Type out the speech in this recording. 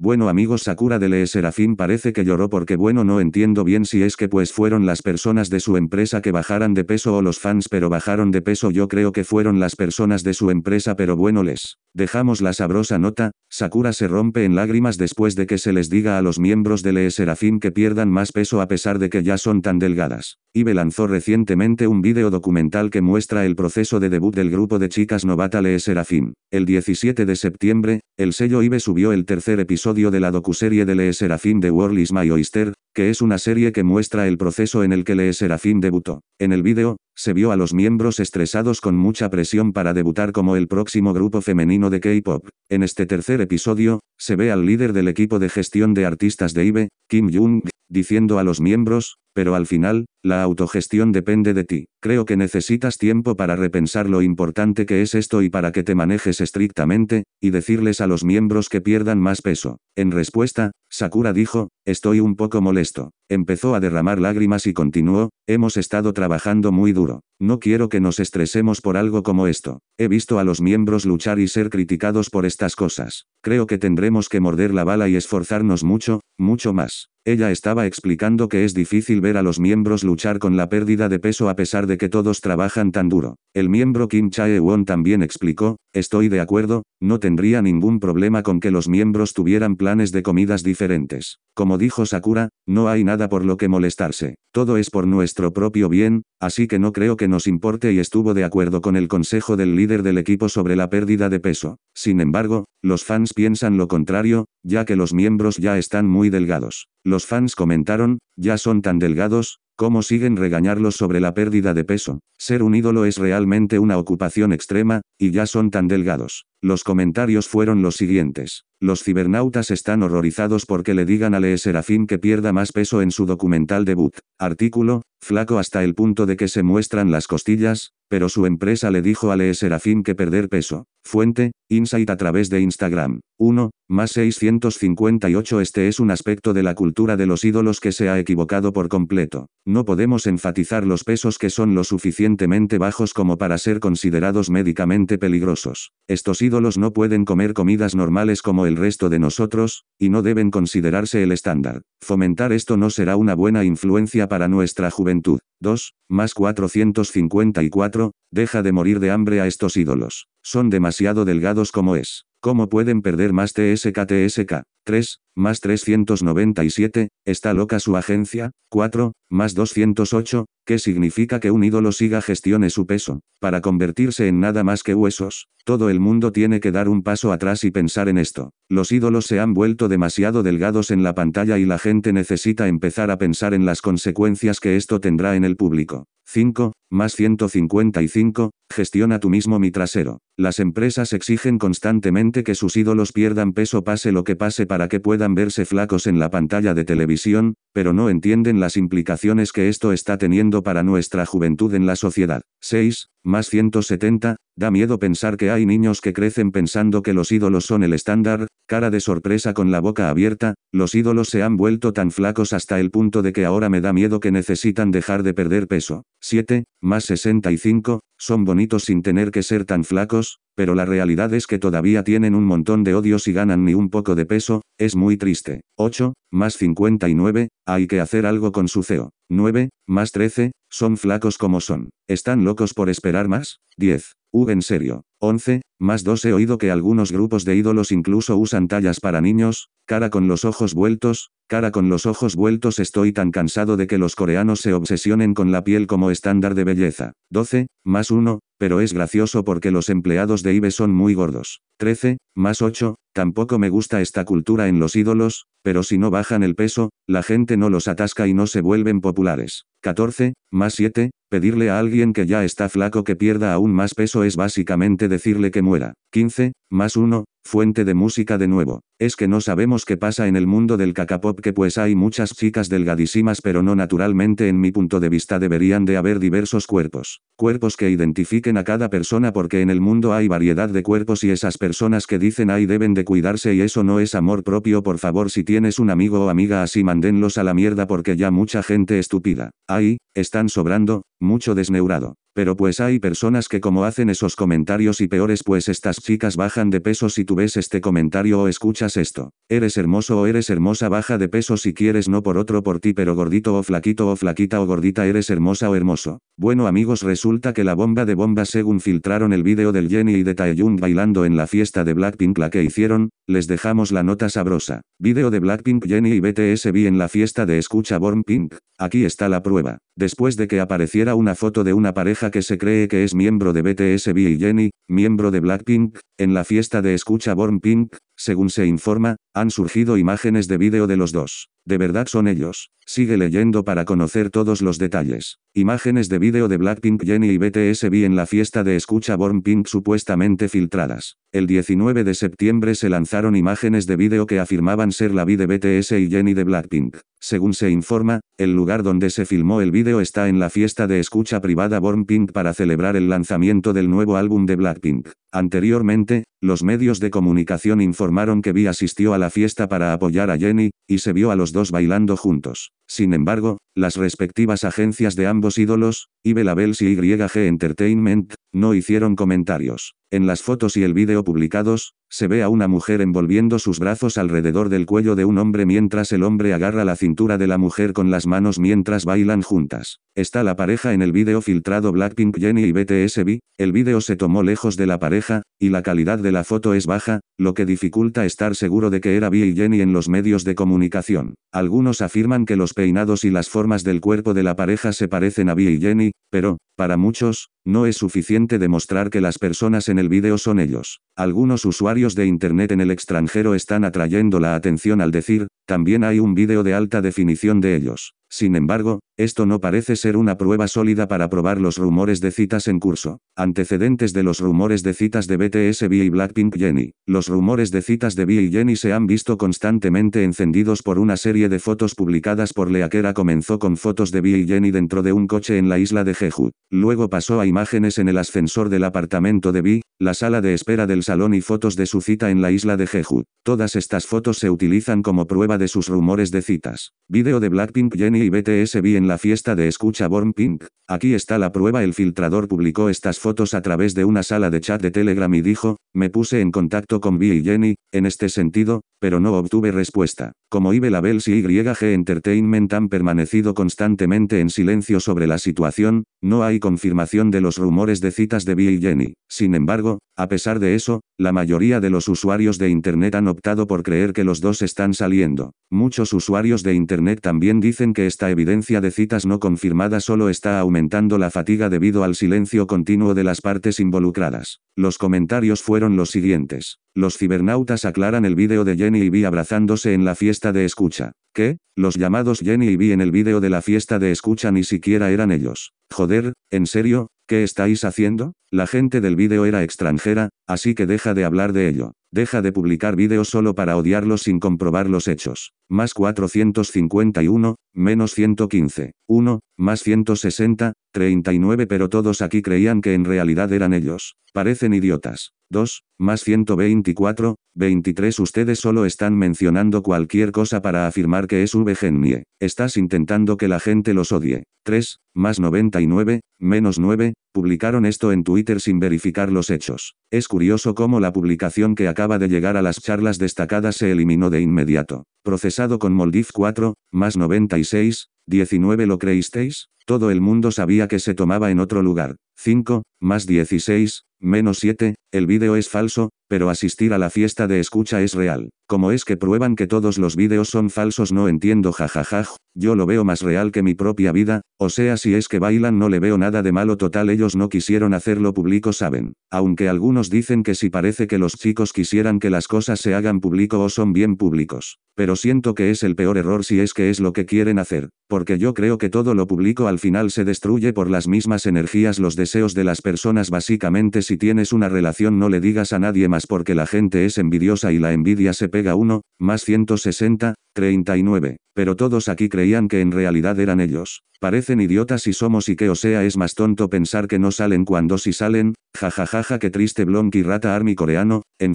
Bueno amigos Sakura de Le Serafín parece que lloró porque bueno no entiendo bien si es que pues fueron las personas de su empresa que bajaran de peso o los fans pero bajaron de peso yo creo que fueron las personas de su empresa pero bueno les dejamos la sabrosa nota, Sakura se rompe en lágrimas después de que se les diga a los miembros de Le Serafín que pierdan más peso a pesar de que ya son tan delgadas. Ibe lanzó recientemente un video documental que muestra el proceso de debut del grupo de chicas novata Lee Serafín. El 17 de septiembre, el sello Ibe subió el tercer episodio episodio de la docuserie de Le Serafim de World is My Oyster, que es una serie que muestra el proceso en el que Lee Serafim debutó. En el vídeo, se vio a los miembros estresados con mucha presión para debutar como el próximo grupo femenino de K-pop. En este tercer episodio, se ve al líder del equipo de gestión de artistas de IBE, Kim Jung, diciendo a los miembros, pero al final, la autogestión depende de ti. Creo que necesitas tiempo para repensar lo importante que es esto y para que te manejes estrictamente, y decirles a los miembros que pierdan más peso. En respuesta, Sakura dijo, estoy un poco molesto. Empezó a derramar lágrimas y continuó, hemos estado trabajando muy duro. No quiero que nos estresemos por algo como esto. He visto a los miembros luchar y ser criticados por estas cosas. Creo que tendremos que morder la bala y esforzarnos mucho, mucho más. Ella estaba explicando que es difícil ver a los miembros luchar con la pérdida de peso a pesar de que todos trabajan tan duro. El miembro Kim Chae-won también explicó, estoy de acuerdo, no tendría ningún problema con que los miembros tuvieran planes de comidas diferentes. Como dijo Sakura, no hay nada por lo que molestarse. Todo es por nuestro propio bien, así que no creo que nos importe y estuvo de acuerdo con el consejo del líder del equipo sobre la pérdida de peso. Sin embargo, los fans piensan lo contrario, ya que los miembros ya están muy delgados. Los fans comentaron, ya son tan delgados, ¿cómo siguen regañarlos sobre la pérdida de peso? Ser un ídolo es realmente una ocupación extrema, y ya son tan delgados. Los comentarios fueron los siguientes. Los cibernautas están horrorizados porque le digan a Lee Serafín que pierda más peso en su documental debut. Artículo, flaco hasta el punto de que se muestran las costillas, pero su empresa le dijo a Lee Serafín que perder peso. Fuente, Insight a través de Instagram. 1, más 658 Este es un aspecto de la cultura de los ídolos que se ha equivocado por completo. No podemos enfatizar los pesos que son lo suficientemente bajos como para ser considerados médicamente peligrosos. Estos ídolos no pueden comer comidas normales como el resto de nosotros, y no deben considerarse el estándar. Fomentar esto no será una buena influencia para nuestra juventud. 2, más 454 deja de morir de hambre a estos ídolos. Son demasiado delgados como es. ¿Cómo pueden perder más TSK TSK? 3, más 397, está loca su agencia, 4, más 208, qué significa que un ídolo siga gestione su peso, para convertirse en nada más que huesos, todo el mundo tiene que dar un paso atrás y pensar en esto, los ídolos se han vuelto demasiado delgados en la pantalla y la gente necesita empezar a pensar en las consecuencias que esto tendrá en el público. 5, más 155, gestiona tú mismo mi trasero. Las empresas exigen constantemente que sus ídolos pierdan peso pase lo que pase para que puedan verse flacos en la pantalla de televisión, pero no entienden las implicaciones que esto está teniendo para nuestra juventud en la sociedad. 6, más 170, da miedo pensar que hay niños que crecen pensando que los ídolos son el estándar, cara de sorpresa con la boca abierta, los ídolos se han vuelto tan flacos hasta el punto de que ahora me da miedo que necesitan dejar de perder peso. 7, más 65, son bonitos sin tener que ser tan flacos, pero la realidad es que todavía tienen un montón de odios y ganan ni un poco de peso, es muy triste. 8, más 59, hay que hacer algo con su CEO. 9, más 13, son flacos como son. ¿Están locos por esperar más? 10. U en serio. 11, más 2 he oído que algunos grupos de ídolos incluso usan tallas para niños, cara con los ojos vueltos, cara con los ojos vueltos estoy tan cansado de que los coreanos se obsesionen con la piel como estándar de belleza. 12, más 1, pero es gracioso porque los empleados de IBE son muy gordos. 13, más 8, tampoco me gusta esta cultura en los ídolos, pero si no bajan el peso, la gente no los atasca y no se vuelven populares. 14, más 7, pedirle a alguien que ya está flaco que pierda aún más peso es básicamente decirle que muera. 15, más 1, fuente de música de nuevo. Es que no sabemos qué pasa en el mundo del cacapop que pues hay muchas chicas delgadísimas pero no naturalmente en mi punto de vista deberían de haber diversos cuerpos. Cuerpos que identifiquen a cada persona porque en el mundo hay variedad de cuerpos y esas personas que dicen ahí deben de cuidarse y eso no es amor propio por favor si tienes un amigo o amiga así mandenlos a la mierda porque ya mucha gente estúpida. Ahí, están sobrando, mucho desneurado. Pero pues hay personas que como hacen esos comentarios y peores pues estas chicas bajan de peso si tú ves este comentario o escuchas esto. Eres hermoso o eres hermosa baja de peso si quieres no por otro por ti pero gordito o flaquito o flaquita o gordita eres hermosa o hermoso. Bueno amigos resulta que la bomba de bomba según filtraron el vídeo del Jenny y de Taeyong bailando en la fiesta de Blackpink la que hicieron, les dejamos la nota sabrosa. Vídeo de Blackpink Jenny y BTS en la fiesta de escucha Born Pink. Aquí está la prueba. Después de que apareciera una foto de una pareja que se cree que es miembro de BTS y Jenny, miembro de Blackpink, en la fiesta de escucha Born Pink, según se informa, han surgido imágenes de vídeo de los dos. De verdad son ellos. Sigue leyendo para conocer todos los detalles. Imágenes de vídeo de Blackpink Jenny y BTS vi en la fiesta de escucha Born Pink supuestamente filtradas. El 19 de septiembre se lanzaron imágenes de vídeo que afirmaban ser la vida de BTS y Jenny de Blackpink. Según se informa, el lugar donde se filmó el vídeo está en la fiesta de escucha privada Born Pink para celebrar el lanzamiento del nuevo álbum de Blackpink. Anteriormente, los medios de comunicación informaron que Vi asistió a la fiesta para apoyar a Jenny, y se vio a los dos bailando juntos. Sin embargo, las respectivas agencias de ambos ídolos, y y YG Entertainment, no hicieron comentarios. En las fotos y el vídeo publicados, se ve a una mujer envolviendo sus brazos alrededor del cuello de un hombre mientras el hombre agarra la cintura de la mujer con las manos mientras bailan juntas. Está la pareja en el vídeo filtrado Blackpink Jenny y BTSB, el vídeo se tomó lejos de la pareja, y la calidad de la foto es baja, lo que dificulta estar seguro de que era bill y Jenny en los medios de comunicación. Algunos afirman que los peinados y las formas del cuerpo de la pareja se parecen a Bill y Jenny, pero, para muchos, no es suficiente demostrar que las personas en el vídeo son ellos. Algunos usuarios de Internet en el extranjero están atrayendo la atención al decir, también hay un vídeo de alta definición de ellos. Sin embargo, esto no parece ser una prueba sólida para probar los rumores de citas en curso. Antecedentes de los rumores de citas de BTS B y Blackpink Jenny. Los rumores de citas de B y Jenny se han visto constantemente encendidos por una serie de fotos publicadas por Leaquera. Comenzó con fotos de B y Jenny dentro de un coche en la isla de Jeju. Luego pasó a imágenes en el ascensor del apartamento de V, la sala de espera del salón y fotos de su cita en la isla de Jeju. Todas estas fotos se utilizan como prueba de sus rumores de citas. Video de Blackpink Jenny y BTS en la fiesta de escucha Born Pink. Aquí está la prueba. El filtrador publicó estas fotos a través de una sala de chat de Telegram y dijo, me puse en contacto con Vi y Jenny, en este sentido, pero no obtuve respuesta. Como Ibe y YG Entertainment han permanecido constantemente en silencio sobre la situación, no hay confirmación de los rumores de citas de Vi y Jenny. Sin embargo, a pesar de eso, la mayoría de los usuarios de Internet han optado por creer que los dos están saliendo. Muchos usuarios de Internet también dicen que esta evidencia de citas no confirmadas solo está aumentando la fatiga debido al silencio continuo de las partes involucradas. Los comentarios fueron los siguientes. Los cibernautas aclaran el vídeo de Jenny y Vi abrazándose en la fiesta de escucha. ¿Qué? Los llamados Jenny y B en el vídeo de la fiesta de escucha ni siquiera eran ellos. Joder, ¿en serio? ¿Qué estáis haciendo? La gente del vídeo era extranjera, así que deja de hablar de ello. Deja de publicar vídeos solo para odiarlos sin comprobar los hechos. Más 451, menos 115, 1, más 160, 39 pero todos aquí creían que en realidad eran ellos. Parecen idiotas. 2, más 124, 23 ustedes solo están mencionando cualquier cosa para afirmar que es VGNIE. Estás intentando que la gente los odie. 3, más 99, menos 9, publicaron esto en Twitter sin verificar los hechos. Es curioso cómo la publicación que acaba de llegar a las charlas destacadas se eliminó de inmediato. Procesado con Moldiv 4, más 96, 19 lo creísteis? Todo el mundo sabía que se tomaba en otro lugar. 5, más 16, menos 7, el vídeo es falso, pero asistir a la fiesta de escucha es real. Como es que prueban que todos los vídeos son falsos? No entiendo jajajaj, yo lo veo más real que mi propia vida, o sea si es que bailan no le veo nada de malo total ellos no quisieron hacerlo público saben. Aunque algunos dicen que si parece que los chicos quisieran que las cosas se hagan público o son bien públicos. Pero siento que es el peor error si es que es lo que quieren hacer, porque yo creo que todo lo público al final se destruye por las mismas energías los deseos de las personas básicamente si tienes una relación no le digas a nadie más porque la gente es envidiosa y la envidia se pega uno, más 160, 39. Pero todos aquí creían que en realidad eran ellos. Parecen idiotas y somos y que o sea es más tonto pensar que no salen cuando si salen, jajajaja que triste Blonky Rata Army coreano, en